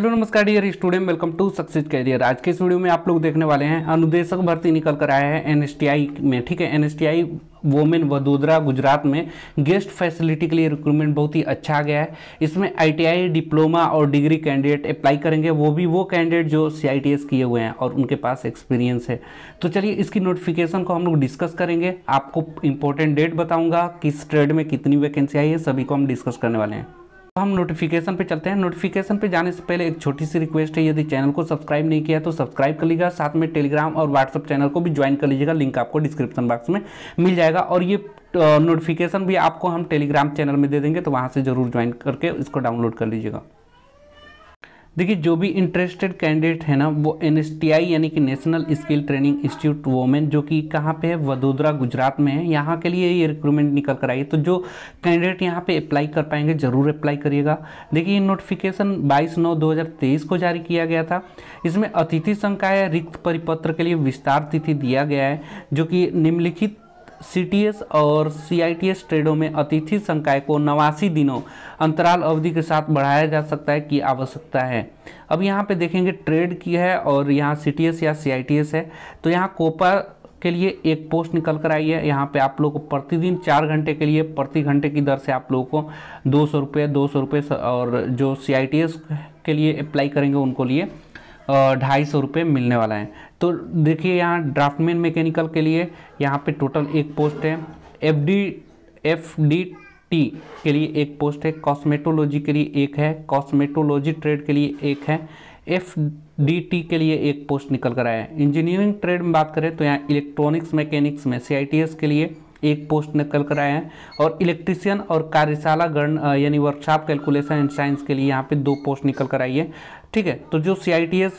hello नमस्कार dear student welcome to success career आज के इस वीडियो में आप लोग देखने वाले हैं अनुदेशक भर्ती निकल कर आया है एनएसटीआई में ठीक है एनएसटीआई वोमेन वडोदरा गुजरात में गेस्ट फैसिलिटी के लिए रिक्रूटमेंट बहुत ही अच्छा आ गया है इसमें आईटीआई डिप्लोमा और डिग्री कैंडिडेट अप्लाई करेंगे वो भी वो कैंडिडेट जो सी किए हुए हैं और उनके पास एक्सपीरियंस है तो चलिए इसकी नोटिफिकेशन को हम लोग डिस्कस करेंगे आपको इंपॉर्टेंट डेट बताऊँगा किस ट्रेड में कितनी वैकेंसी आई है सभी को हम डिस्कस करने वाले हैं हम नोटिफिकेशन पे चलते हैं नोटिफिकेशन पे जाने से पहले एक छोटी सी रिक्वेस्ट है यदि चैनल को सब्सक्राइब नहीं किया तो सब्सक्राइब कर लीजिएगा साथ में टेलीग्राम और व्हाट्सअप चैनल को भी ज्वाइन कर लीजिएगा लिंक आपको डिस्क्रिप्शन बॉक्स में मिल जाएगा और ये नोटिफिकेशन भी आपको हम टेलीग्राम चैनल में दे देंगे तो वहाँ से ज़रूर ज्वाइन करके इसको डाउनलोड कर लीजिएगा देखिए जो भी इंटरेस्टेड कैंडिडेट है ना वो एन यानी कि national skill training institute women जो कि कहाँ पे है वडोदरा गुजरात में है यहाँ के लिए ये रिक्रूटमेंट निकल कर आई तो जो कैंडिडेट यहाँ पे अप्लाई कर पाएंगे ज़रूर अप्लाई करिएगा देखिए ये नोटिफिकेशन 22 नौ 2023 को जारी किया गया था इसमें अतिथि संकाय रिक्त परिपत्र के लिए विस्तार तिथि दिया गया है जो कि निम्नलिखित सीटीएस और सीआईटीएस ट्रेडों में अतिथि संकाय को नवासी दिनों अंतराल अवधि के साथ बढ़ाया जा सकता है की आवश्यकता है अब यहाँ पे देखेंगे ट्रेड की है और यहाँ सीटीएस या सीआईटीएस है तो यहाँ कोपा के लिए एक पोस्ट निकल कर आई है यहाँ पे आप लोग को प्रतिदिन चार घंटे के लिए प्रति घंटे की दर से आप लोगों को दो सौ रुपये दो सौ रुपये और जो सी के लिए अप्लाई करेंगे उनको लिए ढाई सौ रुपये मिलने वाला है तो देखिए यहाँ ड्राफ्टमैन मैकेनिकल के लिए यहाँ पे टोटल एक पोस्ट है F D F D T के लिए एक पोस्ट है कॉस्मेटोलॉजी के लिए एक है कॉस्मेटोलॉजी ट्रेड के लिए एक है एफ डी टी के लिए एक पोस्ट निकल कर आया है इंजीनियरिंग ट्रेड में बात करें तो यहाँ इलेक्ट्रॉनिक्स मैकेनिक्स में सी के लिए एक पोस्ट निकल कर आए हैं और इलेक्ट्रिशियन और कार्यशाला गण यानी वर्कशॉप कैलकुलेशन एंड साइंस के लिए यहाँ पे दो पोस्ट निकल कर आई है ठीक है तो जो सी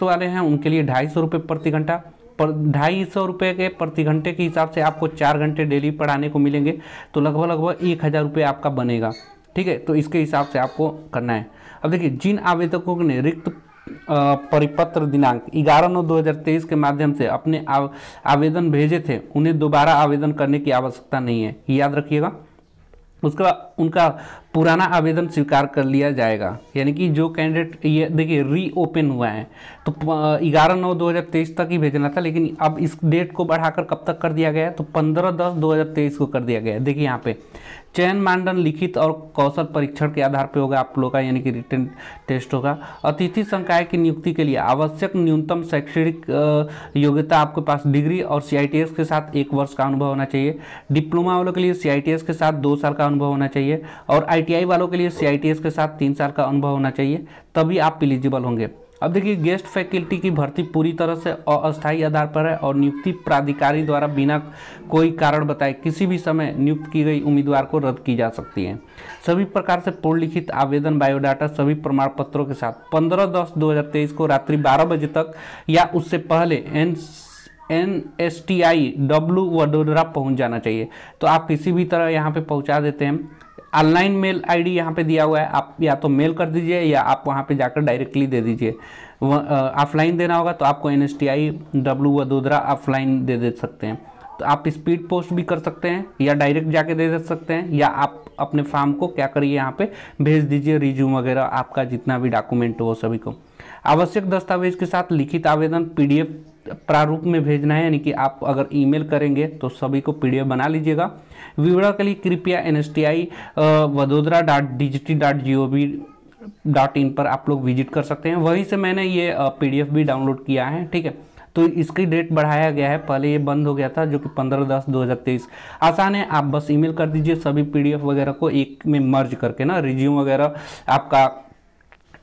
वाले हैं उनके लिए ढाई सौ रुपये प्रति घंटा पर ढाई सौ रुपये के प्रति घंटे के हिसाब से आपको चार घंटे डेली पढ़ाने को मिलेंगे तो लगभग लगभग एक हज़ार रुपये आपका बनेगा ठीक है तो इसके हिसाब से आपको करना है अब देखिए जिन आवेदकों ने रिक्त परिपत्र दिनांक 11 नौ 2023 के माध्यम से अपने आव, आवेदन भेजे थे उन्हें दोबारा आवेदन करने की आवश्यकता नहीं है याद रखिएगा उसका उनका पुराना आवेदन स्वीकार कर लिया जाएगा यानी कि जो कैंडिडेट ये देखिए रीओपन हुआ है तो ग्यारह नौ 2023 तक ही भेजना था लेकिन अब इस डेट को बढ़ाकर कब तक कर दिया गया है तो पंद्रह दस 2023 को कर दिया गया है देखिए यहाँ पे चयन मानदंड लिखित और कौशल परीक्षण के आधार पर होगा आप लोग का यानी कि रिटर्न टेस्ट होगा अतिथि संकाय की नियुक्ति के लिए आवश्यक न्यूनतम शैक्षणिक योग्यता आपके पास डिग्री और सी के साथ एक वर्ष का अनुभव होना चाहिए डिप्लोमा वालों के लिए सी के साथ दो साल का अनुभव होना चाहिए और आई आईटीआई वालों के लिए सीआईटीएस के साथ तीन साल का अनुभव होना चाहिए तभी आप एलिजिबल होंगे अब देखिए गेस्ट फैकल्टी की भर्ती पूरी तरह से अस्थायी आधार पर है और नियुक्ति प्राधिकारी द्वारा बिना कोई कारण बताए किसी भी समय नियुक्त की गई उम्मीदवार को रद्द की जा सकती है सभी प्रकार से पूर्ण लिखित आवेदन बायोडाटा सभी प्रमाण पत्रों के साथ 15 दस 2023 को रात्रि 12 बजे तक या उससे पहले N N S T I W Vadodara पहुँच जाना चाहिए तो आप किसी भी तरह यहाँ पर पहुँचा देते हैं ऑनलाइन मेल आईडी यहाँ पे दिया हुआ है आप या तो मेल कर दीजिए या आप वहाँ पे जाकर डायरेक्टली दे दीजिए ऑफलाइन देना होगा तो आपको N S T I W Vadodara offline दे दे सकते हैं तो आप स्पीड पोस्ट भी कर सकते हैं या डायरेक्ट जाके दे दे सकते हैं या आप अपने फॉर्म को क्या करिए यहाँ पे भेज दीजिए रिज्यूम वगैरह आपका जितना भी डॉक्यूमेंट हो सभी को आवश्यक दस्तावेज के साथ लिखित आवेदन पीडीएफ प्रारूप में भेजना है यानी कि आप अगर ईमेल करेंगे तो सभी को पीडीएफ बना लीजिएगा विवरण के लिए कृपया N S T I Vadodara dot D G T dot G O V dot in पर आप लोग विजिट कर सकते हैं वहीं से मैंने ये पीडीएफ भी डाउनलोड किया है ठीक है तो इसकी डेट बढ़ाया गया है पहले ये बंद हो गया था जो कि 15 दस 2023 आसान है आप बस ईमेल कर दीजिए सभी पीडीएफ वगैरह को एक में मर्ज करके ना रिज्यूम वगैरह आपका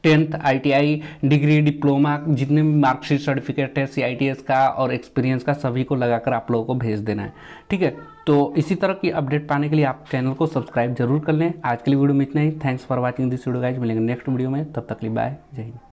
टेंथ आईटीआई डिग्री डिप्लोमा जितने भी मार्कशीट सर्टिफिकेट है सीआईटीएस का और एक्सपीरियंस का सभी को लगाकर आप लोगों को भेज देना है ठीक है तो इसी तरह की अपडेट पाने के लिए आप चैनल को सब्सक्राइब जरूर कर लें आज के लिए वीडियो में इतना ही thanks for watching this video guys मिलेंगे नेक्स्ट वीडियो में तब तक लिए बाय जय हिंद